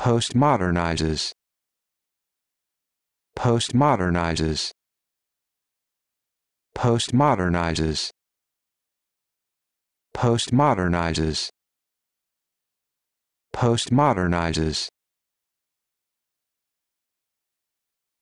postmodernizes postmodernizes postmodernizes postmodernizes postmodernizes